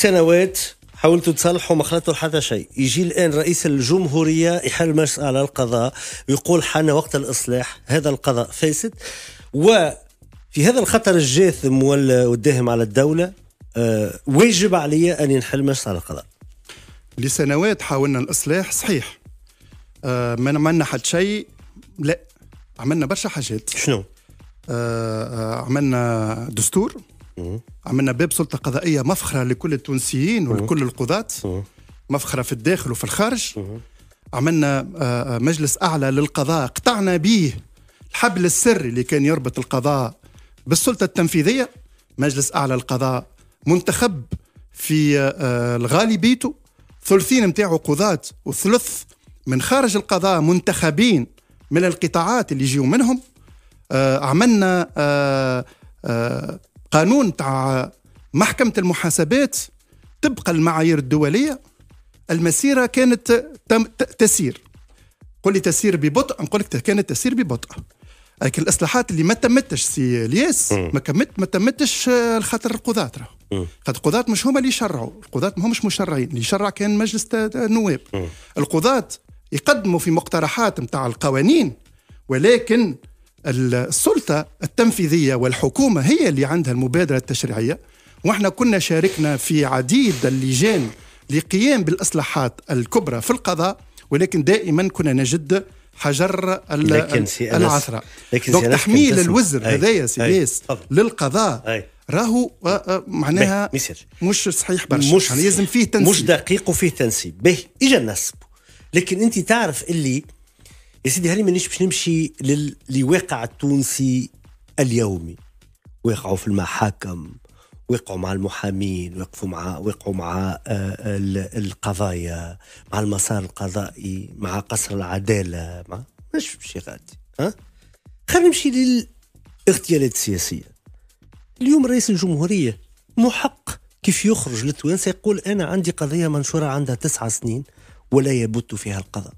سنوات حاولتوا تصلحوا ما خلطتوا حتى شيء يجي الان رئيس الجمهوريه يحل مساله القضاء ويقول حان وقت الاصلاح هذا القضاء فاسد وفي هذا الخطر الجاثم والداهم على الدوله آه، واجب علي ان نحل مساله القضاء لسنوات حاولنا الاصلاح صحيح آه، ما عملنا حتى شيء لا عملنا برشا حاجات شنو آه، عملنا دستور عملنا باب سلطه قضائيه مفخره لكل التونسيين ولكل القضاة مفخره في الداخل وفي الخارج عملنا آه، آه، مجلس اعلى للقضاء قطعنا به الحبل السري اللي كان يربط القضاء بالسلطه التنفيذيه مجلس اعلى القضاء منتخب في آه، الغالبيته ثلثين نتاعو قضاة وثلث من خارج القضاء منتخبين من القطاعات اللي يجيو منهم عملنا قانون تاع محكمه المحاسبات تبقى المعايير الدوليه المسيره كانت تم تسير قل لي تسير ببطء نقول لك كانت تسير ببطء لكن الاصلاحات اللي ما تمتش سي الياس ما كمت ما تمتش آه، لخاطر القضاة خاطر القضاة مش هما اللي شرعوا القضاة ما همش مشرعين اللي شرع كان مجلس النواب القضاة يقدموا في مقترحات نتاع القوانين ولكن السلطة التنفيذية والحكومة هي اللي عندها المبادرة التشريعية واحنا كنا شاركنا في عديد اللجان لقيام بالإصلاحات الكبرى في القضاء ولكن دائما كنا نجد حجر العثرة لكن دونك تحميل الوزر هذايا سيديس للقضاء أي. راهو معناها مش صحيح برشا مش يعني لازم فيه تنسيب مش دقيق وفيه تنسيب به اجا النصب لكن انت تعرف اللي يا سيدي هاني مانيش باش نمشي للواقع التونسي اليومي وقعوا في المحاكم وقعوا مع المحامين وقفوا مع وقعوا مع آه، القضايا مع المسار القضائي مع قصر العداله مع مش بشي غادي ها خلينا نمشي للاغتيالات السياسيه اليوم رئيس الجمهوريه محق كيف يخرج للتوانسه يقول انا عندي قضيه منشوره عندها تسعة سنين ولا يبت فيها القضاء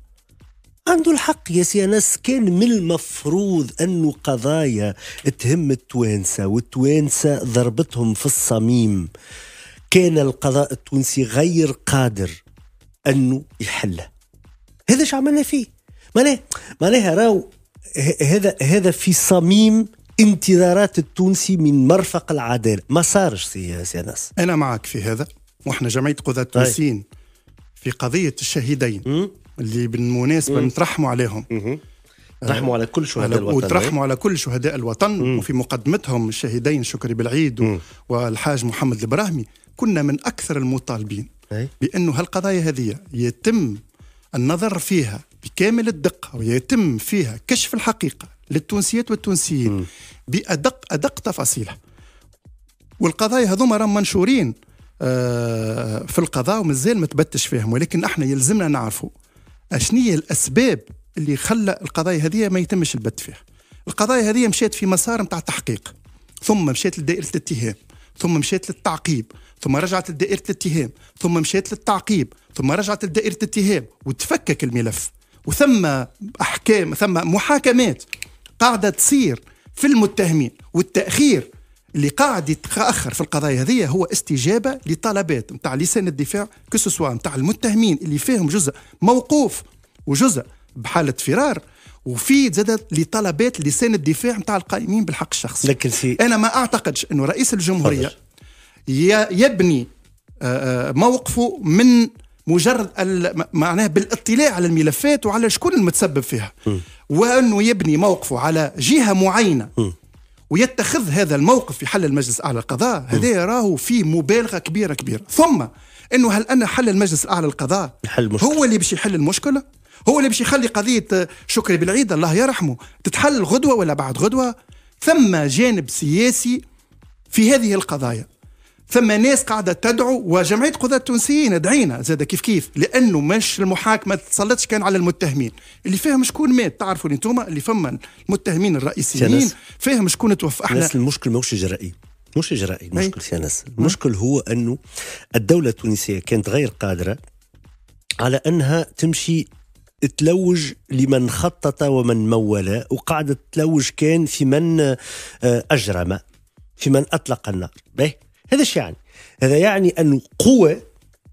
عنده الحق يا سي انس كان من المفروض انه قضايا تهم التوانسه والتوانسه ضربتهم في الصميم كان القضاء التونسي غير قادر انه يحله هذا شو عملنا فيه معناها معناها راو هذا هذا في صميم انتظارات التونسي من مرفق العداله ما صارش سي انس انا معك في هذا واحنا جمعيه قضاة طيب. التونسيين في قضيه الشهيدين اللي بالمناسبه نترحموا عليهم آه، ترحموا على كل شهداء الوطن وترحموا إيه؟ على كل شهداء الوطن مم. وفي مقدمتهم الشهيدين شكري بالعيد مم. والحاج محمد البراهمي كنا من اكثر المطالبين أي. بانه هالقضايا هذه يتم النظر فيها بكامل الدقه ويتم فيها كشف الحقيقه للتونسيات والتونسيين مم. بادق ادق تفاصيلها والقضايا هذوما راهم منشورين آه، في القضاء ومازال ما تبتش فيهم ولكن احنا يلزمنا نعرفوا هي الأسباب اللي خلى القضايا هذه ما يتمش البت فيها القضايا هذه مشات في مسار نتاع تحقيق ثم مشات لدائرة الاتهام ثم مشات للتعقيب ثم رجعت لدائرة الاتهام ثم مشات للتعقيب ثم رجعت لدائرة الاتهام وتفكك الملف وثم أحكام ثم محاكمات قاعدة تصير في المتهمين والتأخير اللي قاعد يتاخر في القضايا هذه هو استجابه لطلبات نتاع لسان الدفاع كسوسوا نتاع المتهمين اللي فيهم جزء موقوف وجزء بحاله فرار وفي زاد لطلبات لسان الدفاع نتاع القائمين بالحق الشخصي لكن سي... انا ما اعتقدش انه رئيس الجمهوريه يبني آه، آه، موقفه من مجرد معناه بالاطلاع على الملفات وعلى شكون المتسبب فيها م. وانه يبني موقفه على جهه معينه م. ويتخذ هذا الموقف في حل المجلس الاعلى للقضاء هذا راهو فيه مبالغه كبيره كبيره ثم انه هل ان حل المجلس الاعلى للقضاء هو اللي باش يحل المشكله هو اللي باش يخلي قضيه شكري بالعيد الله يرحمه تتحل غدوه ولا بعد غدوه ثم جانب سياسي في هذه القضايا ثم ناس قاعده تدعو وجمعيه قضاة التونسيين دعينا زاد كيف كيف لانه مش المحاكمه تسلطش كان على المتهمين اللي فاهم شكون مات تعرفوا اللي انتم اللي فما المتهمين الرئيسيين فاهم شكون توفى احنا المشكل ماهوش جرائي مش اجرائي المشكل سيانس المشكل هو انه الدوله التونسيه كانت غير قادره على انها تمشي تلوج لمن خطط ومن مول وقاعده تلوج كان في من آه، اجرم في من اطلق النار به هذا ايش يعني؟ هذا يعني أن قوى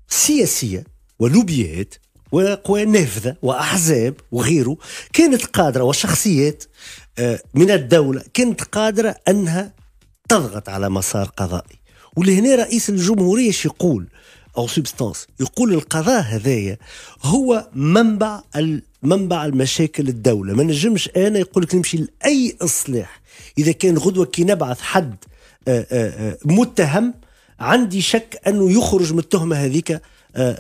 سياسية ولوبيات وقوى نافذة وأحزاب وغيره كانت قادرة وشخصيات آه، من الدولة كانت قادرة أنها تضغط على مسار قضائي ولهنا رئيس الجمهورية يقول أو سبستانس يقول القضاء هذايا هو منبع منبع المشاكل الدولة ما نجمش أنا يقول لك نمشي لأي إصلاح إذا كان غدوة كي نبعث حد آه، آه، آه، متهم عندي شك أنه يخرج من التهمة هذيك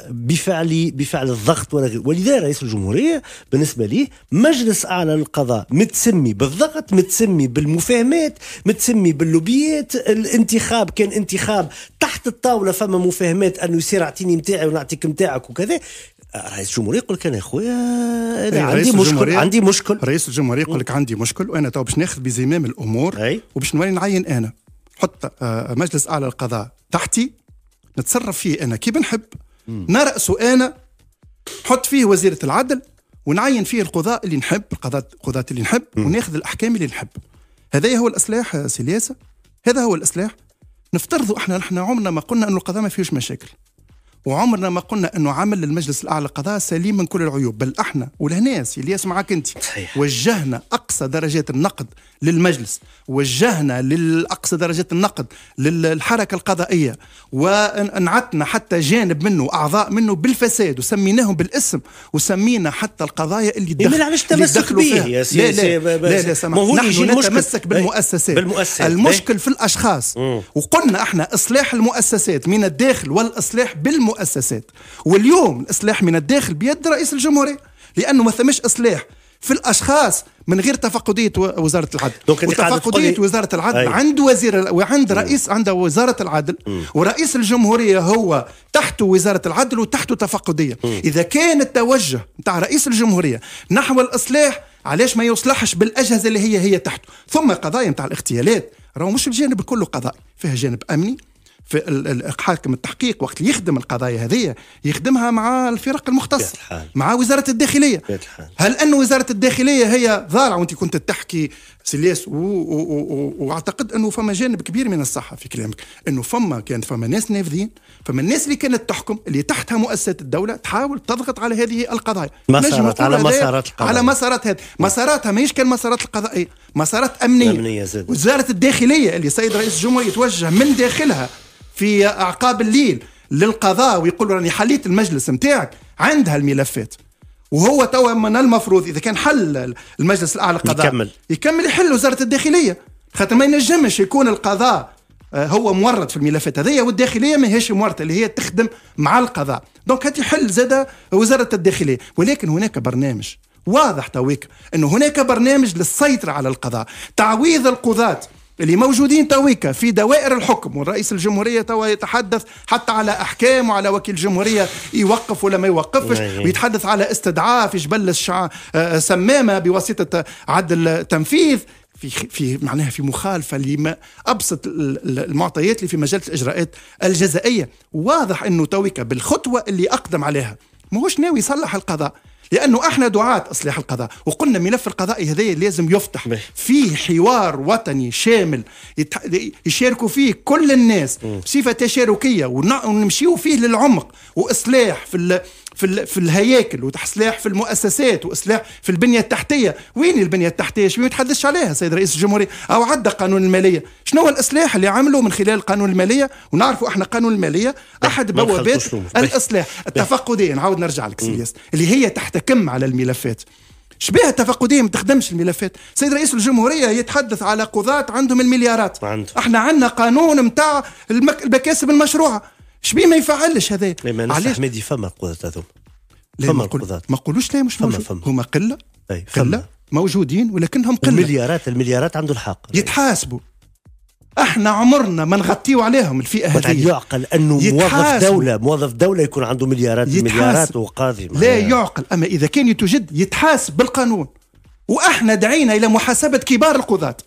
بفعل بفعل الضغط ولذا رئيس الجمهوريه بالنسبه لي مجلس اعلى للقضاء متسمي بالضغط متسمي بالمفاهمات متسمي باللوبيات الانتخاب كان انتخاب تحت الطاوله فما مفاهمات انه يصير اعطيني نتاعي ونعطيك نتاعك وكذا رئيس الجمهوريه يقول لك انا خويا انا عندي مشكل عندي مشكل رئيس الجمهوريه يقول لك عندي مشكل وانا تو باش ناخذ بزمام الامور وباش نولي نعين انا حط آه، مجلس اعلى القضاء تحتي نتصرف فيه انا كيف نحب نرأسه انا حط فيه وزيره العدل ونعين فيه القضاء اللي نحب القضاة القضاة اللي نحب وناخذ الاحكام اللي نحب هذا هو الاسلاح آه، سي هذا هو الاسلاح نفترضوا احنا احنا عمرنا ما قلنا انه القضاء ما فيهوش مشاكل وعمرنا ما قلنا انه عمل المجلس الاعلى للقضاء سليم من كل العيوب بل احنا والهناس اللي يسمعك انت وجهنا اقصى درجات النقد للمجلس وجهنا لاقصى درجات النقد للحركه القضائيه وانعتنا حتى جانب منه اعضاء منه بالفساد وسميناهم بالاسم وسمينا حتى القضايا اللي إيه، دخل إيه علاش تمسك به يا سي لا سي لا, لا, لا سمح. نحن نتمسك بالمؤسسات بالمؤسسات المشكل في الاشخاص وقلنا احنا اصلاح المؤسسات من الداخل والاصلاح بالمؤسسات المؤسسات واليوم الاصلاح من الداخل بيد رئيس الجمهوريه لانه ما ثمش اصلاح في الاشخاص من غير تفقديه وزاره العدل وتفقديه وزاره العدل أي. أيوة. عند وزير وعند رئيس عند وزاره العدل م. ورئيس الجمهوريه هو تحته وزاره العدل وتحته تفقديه م. اذا كان التوجه نتاع رئيس الجمهوريه نحو الاصلاح علاش ما يصلحش بالاجهزه اللي هي هي تحته ثم قضايا نتاع الاغتيالات راهو مش الجانب كله قضاء فيها جانب امني في حاكم التحقيق وقت يخدم القضايا هذه يخدمها مع الفرق المختصه مع وزاره الداخليه هل ان وزاره الداخليه هي ضارعة وانت كنت تحكي سلياس واعتقد انه فما جانب كبير من الصحه في كلامك انه فما كانت فما ناس نافذين فما الناس اللي كانت تحكم اللي تحتها مؤسسات الدوله تحاول تضغط على هذه القضايا مسارات على مسارات القضايا على مسارات هذه مساراتها ماهيش كان مسارات القضائيه مسارات امنيه, أمنية زاد. وزاره الداخليه اللي سيد رئيس الجمهوريه يتوجه من داخلها في اعقاب الليل للقضاء ويقول راني حليت المجلس نتاعك عندها الملفات وهو توا من المفروض اذا كان حل المجلس الاعلى القضاء يكمل يكمل يحل وزاره الداخليه خاطر ما ينجمش يكون القضاء آه، هو مورط في الملفات هذيا والداخليه ماهيش مورطه اللي هي تخدم مع القضاء دونك هات يحل زاد وزاره الداخليه ولكن هناك برنامج واضح تويك انه هناك برنامج للسيطره على القضاء تعويض القضاه اللي موجودين تويكا في دوائر الحكم والرئيس الجمهورية توا يتحدث حتى على أحكام وعلى وكيل الجمهورية يوقف ولا ما يوقفش ويتحدث نعم. على استدعاء في جبل الشع... آه، سمامة بواسطة عدل التنفيذ في في معناها في مخالفه لما ابسط المعطيات اللي في مجال الاجراءات الجزائيه واضح انه تويكا بالخطوه اللي اقدم عليها ماهوش ناوي يصلح القضاء لانه احنا دعاة اصلاح القضاء وقلنا ملف القضاء هذا لازم يفتح بي. فيه حوار وطني شامل يتح... يشاركوا فيه كل الناس بصفه تشاركيه ونمشيو فيه للعمق واصلاح في ال... في, في الهياكل وتحسلاح في المؤسسات وإصلاح في البنية التحتية وين البنية التحتية شو ما يتحدثش عليها سيد رئيس الجمهورية أو عدى قانون المالية شنو هو الإصلاح اللي عمله من خلال قانون المالية ونعرفوا احنا قانون المالية أحد بوابات الإصلاح التفقدية نعاود نرجع لك سياس اللي هي تحتكم على الملفات شبيه التفقديه ما تخدمش الملفات سيد رئيس الجمهوريه يتحدث على قضاة عندهم المليارات عنده. احنا عندنا قانون نتاع المك... المكاسب المشروعه شبيه ما يفعلش هذا إيه، علاش حميدي فما قضاة هذوما فما قضاة ما نقولوش لا مش فما فما هما قلة أي. قلة موجودين ولكنهم قلة المليارات المليارات عنده الحق يتحاسبوا احنا عمرنا ما نغطيو عليهم الفئه هذه يعقل انه موظف دوله موظف دوله يكون عنده مليارات مليارات وقاضي لا يعقل اما اذا كان يتوجد يتحاسب بالقانون واحنا دعينا الى محاسبه كبار القضاه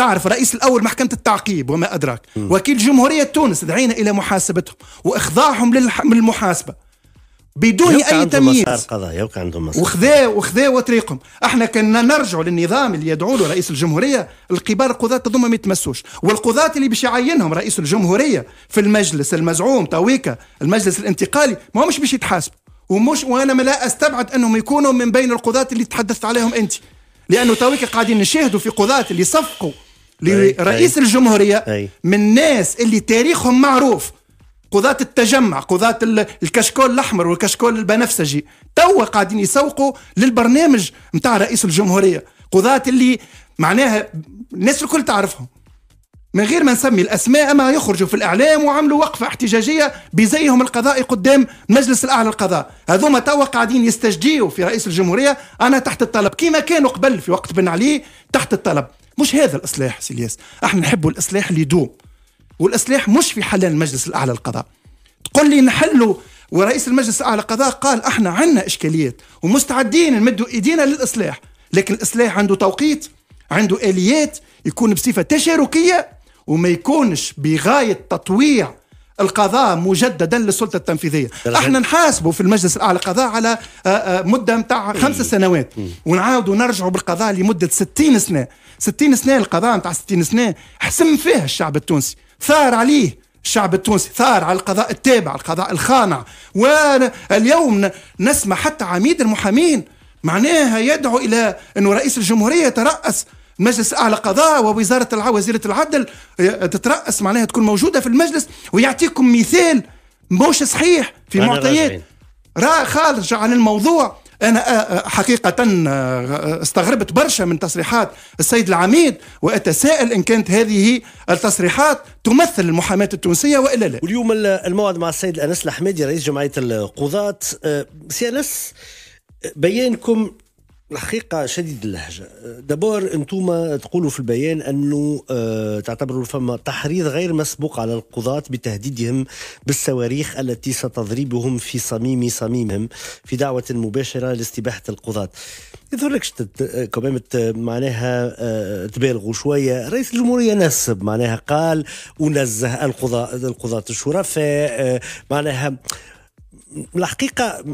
تعرف رئيس الأول محكمة التعقيب وما أدراك م. وكيل جمهورية تونس دعينا إلى محاسبتهم وإخضاعهم للمحاسبة بدون اي تمييز مسار قضاء يوقع عندهم مسار وخذا وخذا وطريقهم احنا كنا نرجعوا للنظام اللي يدعو له رئيس الجمهوريه الكبار القضاة هذوما ما يتمسوش والقضاة اللي باش يعينهم رئيس الجمهوريه في المجلس المزعوم تويكا المجلس الانتقالي ما مش باش يتحاسبوا ومش وانا لا استبعد انهم يكونوا من بين القضاة اللي تحدثت عليهم انت لانه تويكا قاعدين نشاهدوا في قضاة اللي صفقوا لرئيس الجمهورية أي. من الناس اللي تاريخهم معروف قضاة التجمع قضاة الكشكول الأحمر والكشكول البنفسجي توا قاعدين يسوقوا للبرنامج متاع رئيس الجمهورية قضاة اللي معناها الناس الكل تعرفهم من غير ما نسمي الاسماء اما يخرجوا في الاعلام وعملوا وقفه احتجاجيه بزيهم القضاء قدام مجلس الاعلى للقضاء هذوما توا قاعدين يستجديوا في رئيس الجمهوريه انا تحت الطلب كما كانوا قبل في وقت بن علي تحت الطلب مش هذا الاصلاح سيلياس احنا نحبوا الاصلاح اللي يدوم والاصلاح مش في حل المجلس الاعلى للقضاء تقول لي نحلوا ورئيس المجلس الاعلى للقضاء قال احنا عندنا اشكاليات ومستعدين نمدوا ايدينا للاصلاح لكن الاصلاح عنده توقيت عنده اليات يكون بصفه تشاركيه وما يكونش بغايه تطويع القضاء مجددا للسلطه التنفيذيه احنا نحاسبوا في المجلس الاعلى القضاء على آه، آه، مده نتاع خمس سنوات ونعاودوا نرجعوا بالقضاء لمده 60 سنه 60 سنه القضاء نتاع 60 سنه حسم فيها الشعب التونسي ثار عليه الشعب التونسي ثار على القضاء التابع القضاء الخانع واليوم نسمع حتى عميد المحامين معناها يدعو الى انه رئيس الجمهوريه يترأس مجلس اعلى قضاء ووزاره وزيره العدل آه، تتراس معناها تكون موجوده في المجلس ويعطيكم مثال مش صحيح في معطيات راه خارج عن الموضوع انا آه، آه، حقيقه استغربت برشا من تصريحات السيد العميد واتساءل ان كانت هذه التصريحات تمثل المحاماه التونسيه والا لا. واليوم الموعد مع السيد انس الحميدي رئيس جمعيه القضاه سي انس بيانكم الحقيقه شديد اللهجه دابور انتم تقولوا في البيان انه آه، تعتبروا فما تحريض غير مسبوق على القضاة بتهديدهم بالصواريخ التي ستضربهم في صميم صميمهم في دعوه مباشره لاستباحه القضاة يظهر لك كمان معناها آه، تبالغوا شويه رئيس الجمهوريه نسب معناها قال ونزه القضاة القضاة الشرفاء آه، معناها الحقيقه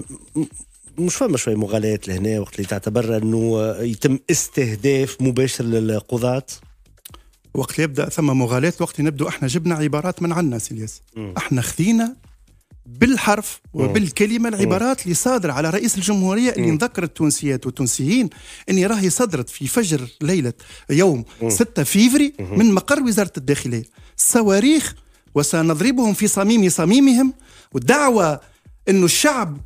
مش فما شويه مغالاه لهنا وقت اللي تعتبر انه يتم استهداف مباشر للقضاة وقت يبدا ثم مغالاه وقت نبدو احنا جبنا عبارات من عنا سيلياس احنا خذينا بالحرف وبالكلمه العبارات اللي صادره على رئيس الجمهوريه اللي نذكر التونسيات والتونسيين اني راهي صدرت في فجر ليله يوم 6 فيفري من مقر وزاره الداخليه صواريخ وسنضربهم في صميم صميمهم ودعوه انه الشعب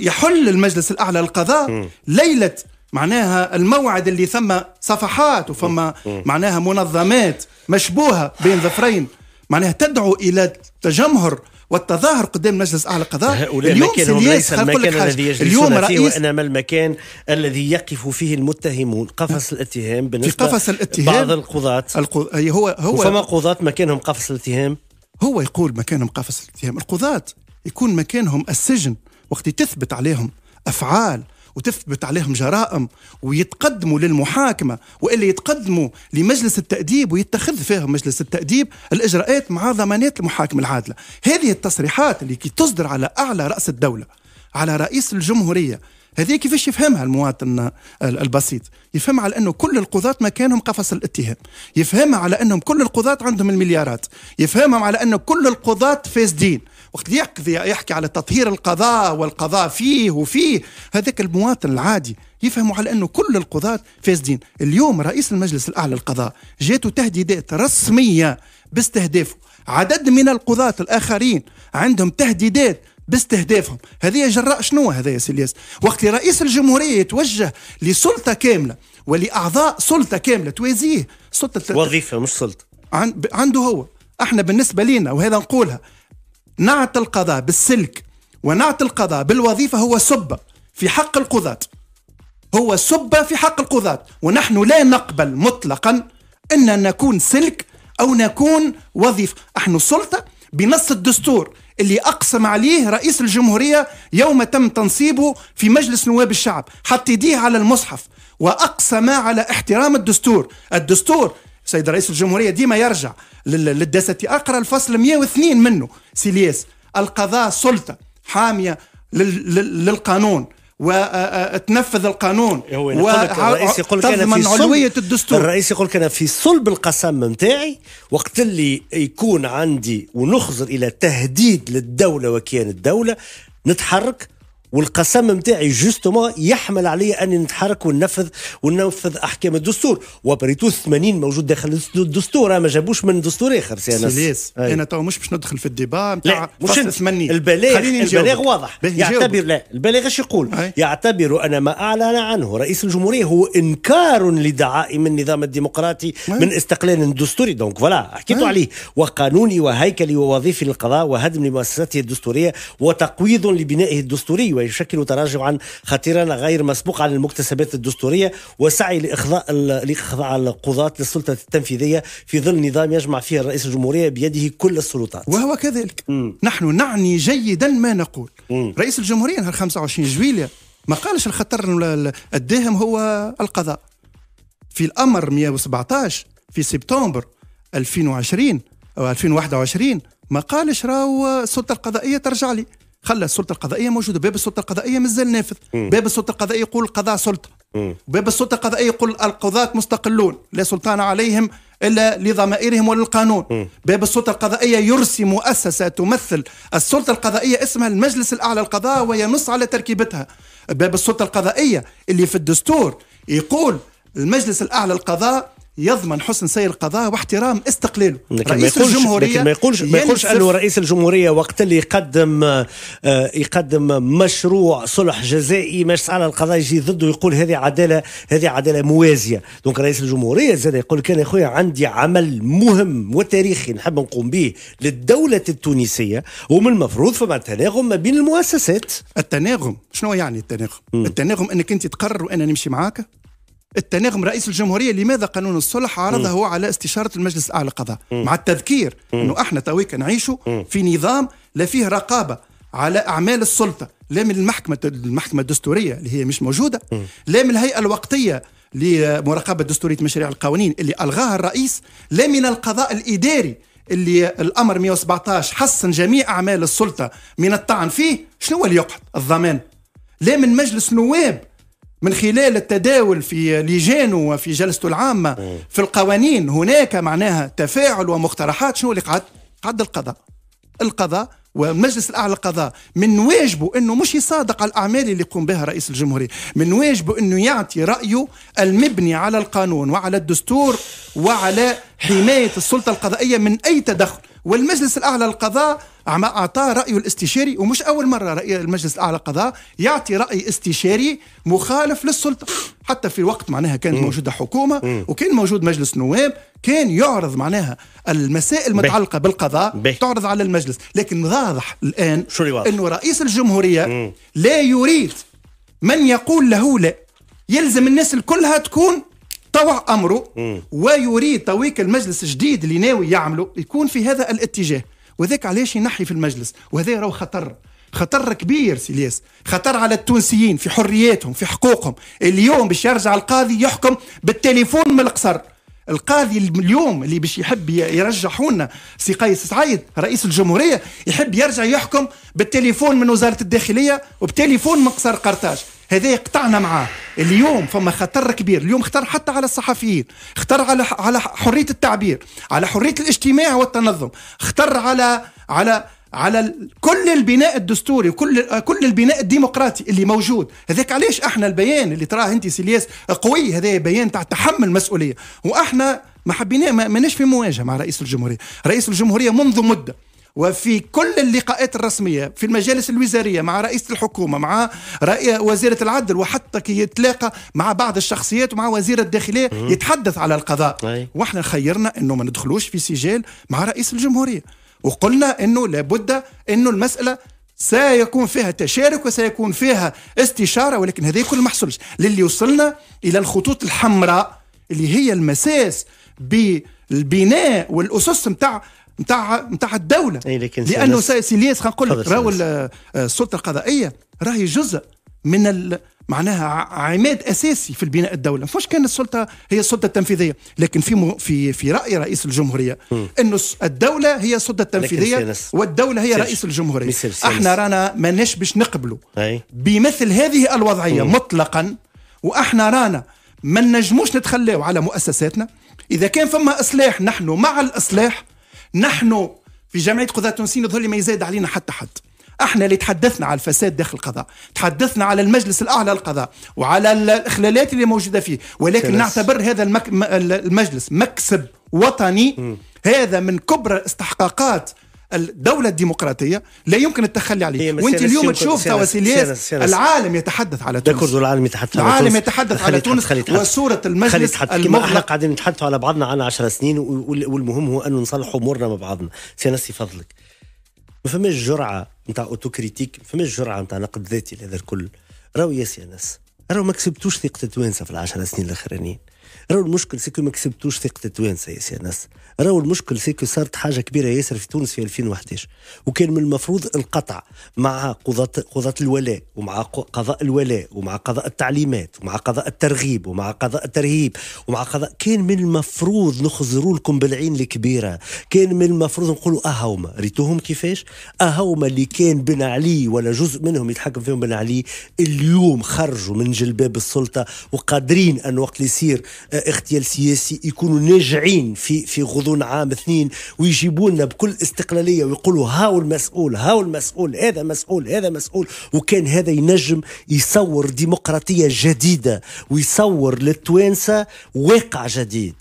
يحل المجلس الأعلى للقضاء ليلة معناها الموعد اللي ثم صفحات وفما معناها منظمات مشبوهة بين ظفرين معناها تدعو إلى تجمهر والتظاهر قدام مجلس اعلى القضاء هؤلاء اليوم مكانهم ليس المكان الذي اليوم فيه وانما المكان الذي يقف فيه المتهمون قفص نعم. الاتهام بالنسبه في قفص الاتهام بعض القضاة القو... هو هو فما قضاة مكانهم قفص الاتهام هو يقول مكانهم قفص الاتهام القضاة يكون مكانهم السجن وقت تثبت عليهم أفعال وتثبت عليهم جرائم ويتقدموا للمحاكمة وإلا يتقدموا لمجلس التأديب ويتخذ فيهم مجلس التأديب الإجراءات مع ضمانات المحاكمة العادلة هذه التصريحات اللي كي تصدر على أعلى رأس الدولة على رئيس الجمهورية هذه كيفاش يفهمها المواطن البسيط يفهمها على انه كل القضاة مكانهم قفص الاتهام يفهمها على انهم كل القضاة عندهم المليارات يفهمهم على انه كل القضاة فاسدين وقت يقضي يحكي على تطهير القضاء والقضاء فيه وفيه هذاك المواطن العادي يفهموا على انه كل القضاة فاسدين اليوم رئيس المجلس الاعلى للقضاء جاته تهديدات رسمية باستهدافه عدد من القضاة الاخرين عندهم تهديدات باستهدافهم هذه جراء شنو هذا يا سيلياس وقت رئيس الجمهورية يتوجه لسلطة كاملة ولأعضاء سلطة كاملة توازيه سلطة وظيفة مش سلطة عنده هو احنا بالنسبة لنا وهذا نقولها نعت القضاء بالسلك ونعت القضاء بالوظيفة هو سب في حق القضاة هو سب في حق القضاة ونحن لا نقبل مطلقا أن نكون سلك أو نكون وظيفة نحن سلطة بنص الدستور اللي أقسم عليه رئيس الجمهورية يوم تم تنصيبه في مجلس نواب الشعب حتى يديه على المصحف وأقسم على احترام الدستور الدستور السيد رئيس الجمهوريه ديما يرجع للدستي اقرا الفصل 102 منه سيلياس القضاء سلطه حاميه للقانون وتنفذ القانون إيه هو الرئيس يقول كان في علوية الدستور الرئيس يقول كان في صلب القسم نتاعي وقت اللي يكون عندي ونخزر الى تهديد للدوله وكيان الدوله نتحرك والقسم نتاعي جوستومون يحمل علي اني نتحرك وننفذ وننفذ احكام الدستور وبريتو 80 موجود داخل الدستور ما جابوش من دستور اخر سي انس انا تو مش باش ندخل في الديبا نتاع مش 80 البلاغ البلاغ واضح يعتبر لا البلاغ اش يقول أي. يعتبر ان ما اعلن عنه رئيس الجمهوريه هو انكار لدعائم النظام الديمقراطي أي. من استقلال دستوري دونك فوالا حكيتوا عليه وقانوني وهيكلي ووظيفي للقضاء وهدم لمؤسسته الدستوريه وتقويض لبنائه الدستوري ويشكل تراجعا خطيرا غير مسبوق عن المكتسبات الدستورية وسعي لإخضاء لإخضاع القضاة للسلطة التنفيذية في ظل نظام يجمع فيه الرئيس الجمهورية بيده كل السلطات وهو كذلك م. نحن نعني جيدا ما نقول م. رئيس الجمهورية نهار 25 جويلية ما قالش الخطر الداهم هو القضاء في الأمر 117 في سبتمبر 2020 أو 2021 ما قالش راهو السلطة القضائية ترجع لي خلى السلطه القضائيه موجوده باب السلطه القضائيه مازال نافذ باب السلطه القضائيه يقول القضاء سلطه باب السلطه القضائيه يقول القضاة مستقلون لا سلطان عليهم الا لضمائرهم وللقانون باب السلطه القضائيه يرسي مؤسسه تمثل السلطه القضائيه اسمها المجلس الاعلى القضاء وينص على تركيبتها باب السلطه القضائيه اللي في الدستور يقول المجلس الاعلى القضاء يضمن حسن سير القضاء واحترام استقلاله رئيس ما الجمهوريه لكن ما يقولش ما يقولش انه رئيس الجمهوريه وقت اللي يقدم آه، يقدم مشروع صلح جزائي مجلس على القضاء يجي ضده يقول هذه عداله هذه عداله موازيه دونك رئيس الجمهوريه زاد يقول كان يا خويا عندي عمل مهم وتاريخي نحب نقوم به للدوله التونسيه ومن المفروض فما تناغم ما بين المؤسسات التناغم شنو يعني التناغم التناغم انك انت تقرر وانا نمشي معاك التناغم رئيس الجمهوريه لماذا قانون الصلح عرضه على استشاره المجلس الاعلى للقضاء مع التذكير انه احنا تويك نعيشوا في نظام لا فيه رقابه على اعمال السلطه لا من المحكمه المحكمه الدستوريه اللي هي مش موجوده لا من الهيئه الوقتيه لمراقبه دستوريه مشاريع القوانين اللي الغاها الرئيس لا من القضاء الاداري اللي الامر 117 حسن جميع اعمال السلطه من الطعن فيه شنو اللي يقعد الضمان لا من مجلس نواب من خلال التداول في لجان وفي جلسته العامه في القوانين هناك معناها تفاعل ومقترحات شنو اللي قعد قعد القضاء القضاء والمجلس الاعلى للقضاء من واجبه انه مش يصادق على الاعمال اللي يقوم بها رئيس الجمهوريه، من واجبه انه يعطي رايه المبني على القانون وعلى الدستور وعلى حمايه السلطه القضائيه من اي تدخل، والمجلس الاعلى للقضاء اعطاه رايه الاستشاري ومش اول مره رأي المجلس الاعلى قضاء يعطي راي استشاري مخالف للسلطه حتى في وقت معناها كانت موجوده حكومه وكان موجود مجلس نواب كان يعرض معناها المسائل المتعلقه بالقضاء تعرض على المجلس لكن واضح الان انه رئيس الجمهوريه لا يريد من يقول له لا يلزم الناس كلها تكون طوع امره ويريد تويك المجلس الجديد اللي ناوي يعمله يكون في هذا الاتجاه وذاك علاش ينحي في المجلس وهذا راهو خطر خطر كبير سيلياس خطر على التونسيين في حرياتهم في حقوقهم اليوم باش يرجع القاضي يحكم بالتليفون من القصر القاضي اليوم اللي باش يحب يرجحونا سي قيس سعيد رئيس الجمهوريه يحب يرجع يحكم بالتليفون من وزاره الداخليه وبتليفون من قصر قرطاج هذا قطعنا معاه اليوم فما خطر كبير اليوم خطر حتى على الصحفيين خطر على على حريه التعبير على حريه الاجتماع والتنظم خطر على على على كل البناء الدستوري وكل كل البناء الديمقراطي اللي موجود هذاك علاش احنا البيان اللي تراه انت سيلياس قوي هذا بيان تاع تحمل مسؤوليه واحنا ما حبيناه ماناش في مواجهه مع رئيس الجمهوريه رئيس الجمهوريه منذ مده وفي كل اللقاءات الرسمية في المجالس الوزارية مع رئيس الحكومة مع وزيرة العدل وحتى كي يتلاقى مع بعض الشخصيات ومع وزير الداخلية يتحدث على القضاء وإحنا خيرنا أنه ما ندخلوش في سجال مع رئيس الجمهورية وقلنا أنه لابد أنه المسألة سيكون فيها تشارك وسيكون فيها استشارة ولكن هذا كل ما حصلش للي وصلنا إلى الخطوط الحمراء اللي هي المساس بالبناء والاسس نتاع نتاع نتاع الدوله إيه لانه سي الياس نقول لك راهو السلطه القضائيه راهي جزء من ال... معناها عماد اساسي في البناء الدوله فاش كان السلطه هي السلطه التنفيذيه لكن في في في راي رئيس الجمهوريه انه الدوله هي السلطه التنفيذيه والدوله هي رئيس الجمهوريه احنا رانا ماناش باش نقبلوا بمثل هذه الوضعيه مم. مطلقا واحنا رانا ما نجموش نتخلاو على مؤسساتنا اذا كان فما اصلاح نحن مع الاصلاح نحن في جمعيه قضاة تونسيين يظهر لي ما يزيد علينا حتى حد احنا اللي تحدثنا على الفساد داخل القضاء تحدثنا على المجلس الاعلى للقضاء وعلى الاخلالات اللي موجوده فيه ولكن كنس. نعتبر هذا المك... المجلس مكسب وطني م. هذا من كبرى استحقاقات الدولة الديمقراطية لا يمكن التخلي عليه إيه، وانت اليوم تشوف تواسيليات العالم يتحدث على تونس العالم يتحدث على العالم يتحدث على تونس وصورة المجلس المغلق احنا قاعدين نتحدث على بعضنا عن 10 سنين والمهم هو انه نصلحوا امورنا مع بعضنا سي فضلك ما فماش جرعة نتاع اوتوكريتيك ما فماش جرعة نتاع نقد ذاتي لهذا الكل راهو يا سي انس راهو ما كسبتوش ثقة توانسة في العشر سنين الأخرانيين راهو المشكل سيكو ما كسبتوش ثقه التوانسه يا سي أنس راهو المشكل سيكو صارت حاجه كبيره ياسر في تونس في 2011 وكان من المفروض القطع مع قضاة قضاة الولاء ومع قضاء الولاء ومع قضاء التعليمات ومع قضاء الترغيب ومع قضاء الترهيب ومع قضاء كان من المفروض نخزروا لكم بالعين الكبيره كان من المفروض نقولوا اهوما ريتوهم كيفاش اهوما اللي كان بن علي ولا جزء منهم يتحكم فيهم بن علي اليوم خرجوا من جلباب السلطه وقادرين ان وقت يصير اغتيال سياسي يكونوا ناجعين في في غضون عام اثنين ويجيبوا لنا بكل استقلاليه ويقولوا هاو المسؤول هاو المسؤول هذا مسؤول هذا مسؤول وكان هذا ينجم يصور ديمقراطيه جديده ويصور للتوانسه واقع جديد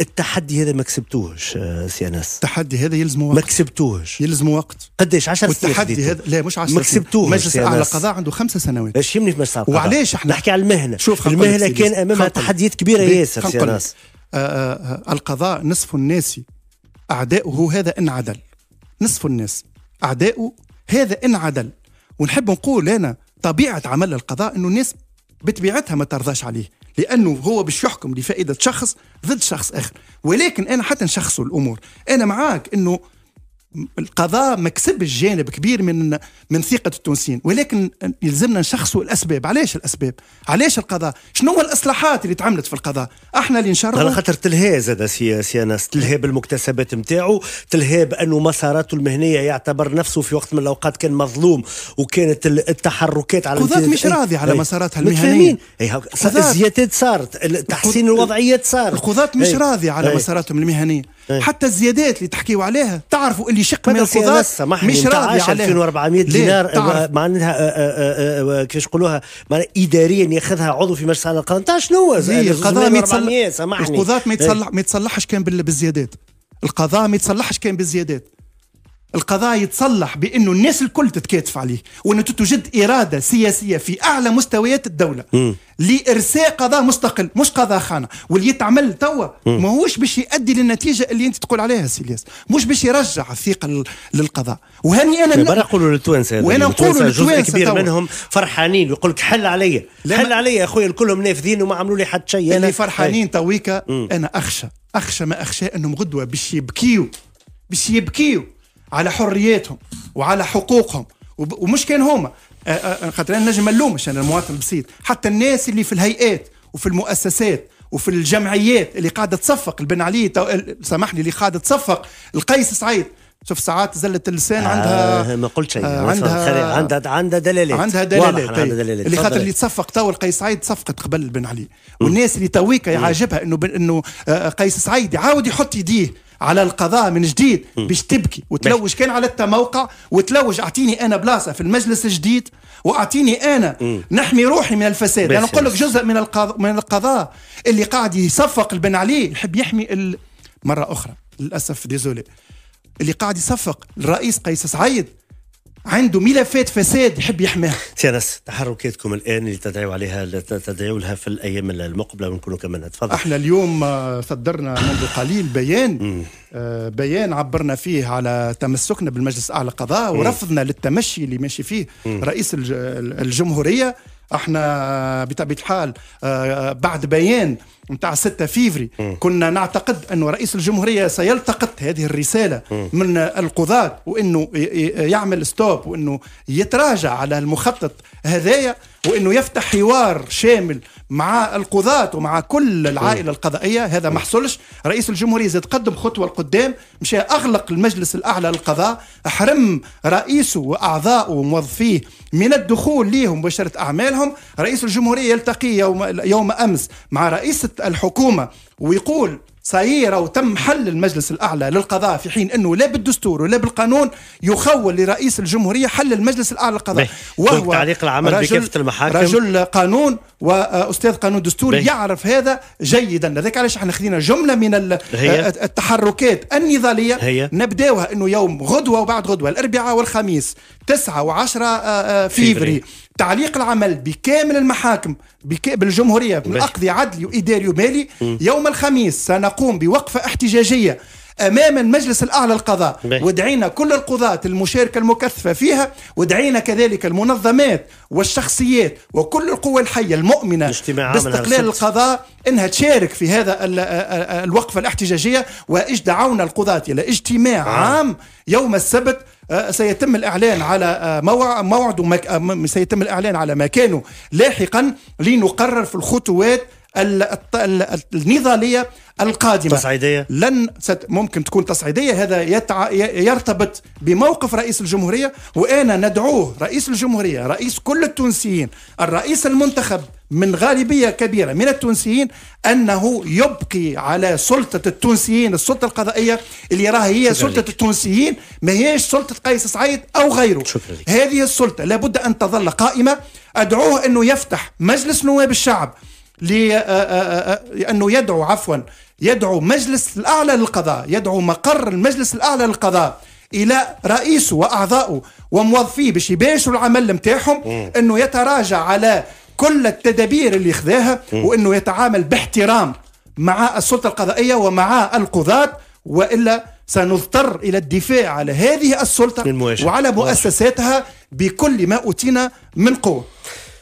التحدي هذا ما كسبتوهش آه، سي انس التحدي هذا يلزم وقت ما كسبتوهش يلزم وقت قديش 10 سنين والتحدي هذا لا مش 10 سنين ما كسبتوهش مجلس على القضاء عنده خمسة سنوات باش يهمني في مجلس القضاء وعلاش احنا نحكي على المهنه شوف المهنه كان امامها تحديات كبيره ياسر سي انس آه، آه، القضاء نصف الناس اعداؤه هذا ان عدل نصف الناس اعداؤه هذا ان عدل ونحب نقول انا طبيعه عمل القضاء انه الناس بطبيعتها ما ترضاش عليه لانه هو باش يحكم لفائده شخص ضد شخص اخر ولكن انا حتى نشخصوا الامور انا معاك انه القضاء ما كسبش جانب كبير من من ثقه التونسيين ولكن يلزمنا نشخصوا الاسباب علاش الاسباب علاش القضاء شنو هو الاصلاحات اللي تعملت في القضاء احنا اللي نشرحوا على خاطر تلهى زاد سياسي ناس تلهى بالمكتسبات نتاعو تلهى بانه مساراته المهنيه يعتبر نفسه في وقت من الاوقات كان مظلوم وكانت التحركات على القضاة مش إيه. راضي على مساراتها المهنيه الزيادات صارت تحسين الوضعيات صار القضاة مش راضي على مساراتهم المهنيه أيه. حتى الزيادات اللي تحكيوا عليها تعرفوا اللي شق من الخضار مش راضي عليها 2400 دينار معناها آه، آه، آه، كيفاش يقولوها اداريا ياخذها عضو في مجلس القضاء نتاع شنو هو القضاء ما يتصلح القضاء إيه. ما يتصلحش كان بالزيادات القضاء ما يتصلحش كان بالزيادات القضاء يتصلح بانه الناس الكل تتكاتف عليه وانه تتوجد اراده سياسيه في اعلى مستويات الدوله م. لارساء قضاء مستقل مش قضاء خانه واللي يتعمل توا ماهوش باش يؤدي للنتيجه اللي انت تقول عليها سيلياس مش باش يرجع الثقه للقضاء وهني انا برا نقولوا للتوانسه وانا نقول جزء كبير توا. منهم فرحانين ويقول لك حل عليا حل عليا يا اخويا الكلهم نافذين وما عملوا لي حد شيء اللي فرحانين إيه. تويكا انا اخشى اخشى ما اخشى انهم غدوه باش يبكيو باش يبكيو على حرياتهم وعلى حقوقهم ومش كان هما آه، آه، آه، خاطر انا نجم نلومش انا المواطن بسيط حتى الناس اللي في الهيئات وفي المؤسسات وفي الجمعيات اللي قاعده تصفق البن علي سامحني اللي قاعده تصفق القيس سعيد شوف ساعات زلة اللسان عندها آه ما قلت شيء آه عندها عندها عندها دلالات عندها دلالات عندها طيب. دلالات اللي خاطر اللي تصفق تو القيس سعيد صفقت قبل بن علي والناس اللي تويكا يعجبها انه انه قيس سعيد يعاود يحط يديه على القضاء من جديد باش تبكي وتلوج كان على التموقع وتلوج اعطيني انا بلاصه في المجلس الجديد واعطيني انا نحمي روحي من الفساد انا نقول لك جزء من القضاء من القضاء اللي قاعد يصفق البن عليه يحب يحمي ال... مره اخرى للاسف ديزولي اللي قاعد يصفق الرئيس قيس سعيد عنده ملفات فساد يحب يحميها سي انس تحركاتكم الان اللي تدعوا عليها تدعوا لها في الايام المقبله ونكونوا كمان تفضل احنا اليوم آه، صدرنا منذ قليل بيان آه، بيان عبرنا فيه على تمسكنا بالمجلس الاعلى القضاء ورفضنا للتمشي اللي ماشي فيه رئيس الجمهوريه احنا بطبيعه الحال آه، بعد بيان نتاع 6 فيفري كنا نعتقد انه رئيس الجمهوريه سيلتقط هذه الرساله من القضاه وانه يعمل ستوب وانه يتراجع على المخطط هذايا وانه يفتح حوار شامل مع القضاة ومع كل العائلة القضائية هذا ما حصلش رئيس الجمهورية زاد قدم خطوة لقدام مشى أغلق المجلس الأعلى للقضاء أحرم رئيسه وأعضاء وموظفيه من الدخول ليهم مباشرة أعمالهم رئيس الجمهورية يلتقي يوم, يوم أمس مع رئيس الحكومة ويقول صاير او تم حل المجلس الاعلى للقضاء في حين انه لا بالدستور ولا بالقانون يخول لرئيس الجمهوريه حل المجلس الاعلى للقضاء وهو تعليق العمل رجل, المحاكم رجل قانون واستاذ قانون دستوري يعرف هذا جيدا لذلك علاش احنا خذينا جمله من آه، آه، التحركات النضاليه نبداوها انه يوم غدوه وبعد غدوه الاربعاء والخميس 9 و10 آه، آه، فيفري تعليق العمل بكامل المحاكم بالجمهورية بالأقضي عدلي وإداري ومالي يوم الخميس سنقوم بوقفة احتجاجية امام المجلس الاعلى للقضاء ودعينا كل القضاة المشاركه المكثفه فيها ودعينا كذلك المنظمات والشخصيات وكل القوى الحيه المؤمنه باستقلال القضاء انها تشارك في هذا آه، الوقفه الاحتجاجيه واجدعونا القضاة الى اجتماع عام يوم السبت آه، سيتم الإعلان على آه، موعد آه، سيتم الإعلان على مكانه لاحقا لنقرر في الخطوات النضالية القادمة تصعيدية لن ست ممكن تكون تصعيدية هذا يتع... يرتبط بموقف رئيس الجمهورية وأنا ندعوه رئيس الجمهورية رئيس كل التونسيين الرئيس المنتخب من غالبية كبيرة من التونسيين أنه يبقي على سلطة التونسيين السلطة القضائية اللي راه هي سلطة لك. التونسيين ما هيش سلطة قيس سعيد أو غيره هذه السلطة لابد أن تظل قائمة أدعوه أنه يفتح مجلس نواب الشعب آه، آه، آه، لأنه يدعو عفوا يدعو مجلس الأعلى للقضاء يدعو مقر المجلس الأعلى للقضاء الى رئيسه واعضائه وموظفيه باش يباشروا العمل نتاعهم انه يتراجع على كل التدابير اللي خذاها وانه يتعامل باحترام مع السلطه القضائيه ومع القضاه والا سنضطر الى الدفاع على هذه السلطه وعلى مؤسساتها بكل ما اوتينا من قوه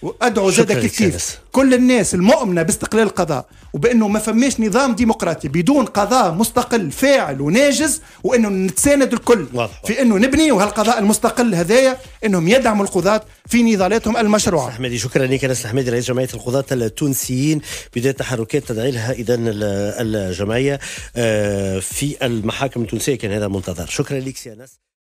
وادعو زاد كيف كل الناس المؤمنه باستقلال القضاء وبانه ما فماش نظام ديمقراطي بدون قضاء مستقل فاعل وناجز وانه نتساند الكل واضح. في انه نبني وهالقضاء المستقل هذايا انهم يدعموا القضاة في نضالاتهم المشروعه. احمدي شكرا لك انس الحميدي رئيس جمعيه القضاة التونسيين بدايه تحركات تدعي لها اذا الجمعيه آه، في المحاكم التونسيه كان هذا منتظر شكرا لك سي انس